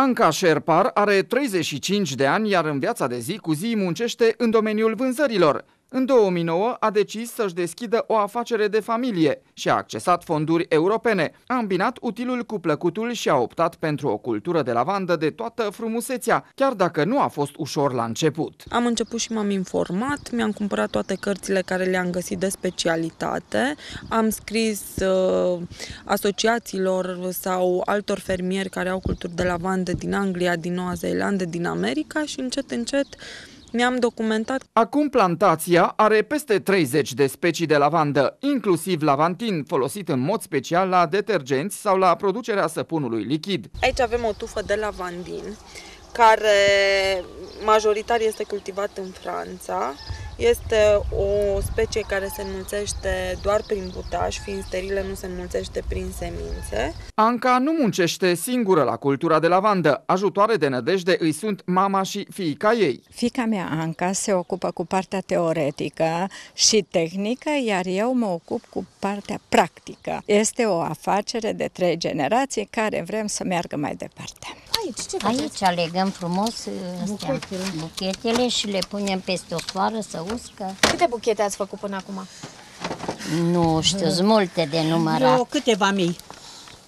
Anca Șerpar are 35 de ani, iar în viața de zi cu zi muncește în domeniul vânzărilor. În 2009 a decis să-și deschidă o afacere de familie și a accesat fonduri europene. A îmbinat utilul cu plăcutul și a optat pentru o cultură de lavandă de toată frumusețea, chiar dacă nu a fost ușor la început. Am început și m-am informat, mi-am cumpărat toate cărțile care le-am găsit de specialitate, am scris uh, asociațiilor sau altor fermieri care au culturi de lavandă din Anglia, din Noua Zeelandă, din America și încet, încet uh, mi-am documentat. Acum plantația are peste 30 de specii de lavandă, inclusiv lavantin, folosit în mod special la detergenți sau la producerea săpunului lichid. Aici avem o tufă de lavandin, care majoritar este cultivat în Franța este o specie care se înmulțește doar prin butaș, fiind sterilă, nu se înmulțește prin semințe. Anca nu muncește singură la cultura de lavandă. Ajutoare de nădejde îi sunt mama și fiica ei. Fica mea, Anca, se ocupă cu partea teoretică și tehnică, iar eu mă ocup cu partea practică. Este o afacere de trei generații care vrem să meargă mai departe aici? Ce faceți? Aici alegăm frumos ă, buchetele. buchetele și le punem peste o soară să uscă. Câte buchete ați făcut până acum? Nu știu, sunt multe de numărat. Eu câteva mii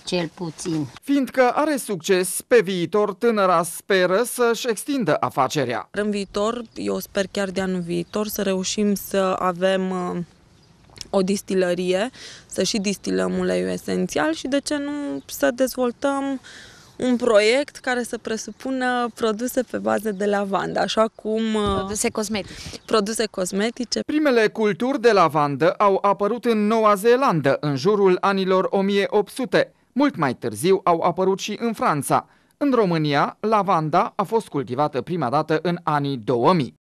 cel puțin. Fiindcă are succes, pe viitor tânăra speră să-și extindă afacerea. În viitor, eu sper chiar de anul viitor, să reușim să avem ă, o distilărie, să și distilăm uleiul esențial și de ce nu să dezvoltăm uh, un proiect care să presupună produse pe bază de lavandă, așa cum... Uh, produse cosmetice. Produse cosmetice. Primele culturi de lavandă au apărut în Noua Zeelandă în jurul anilor 1800. Mult mai târziu au apărut și în Franța. În România, lavanda a fost cultivată prima dată în anii 2000.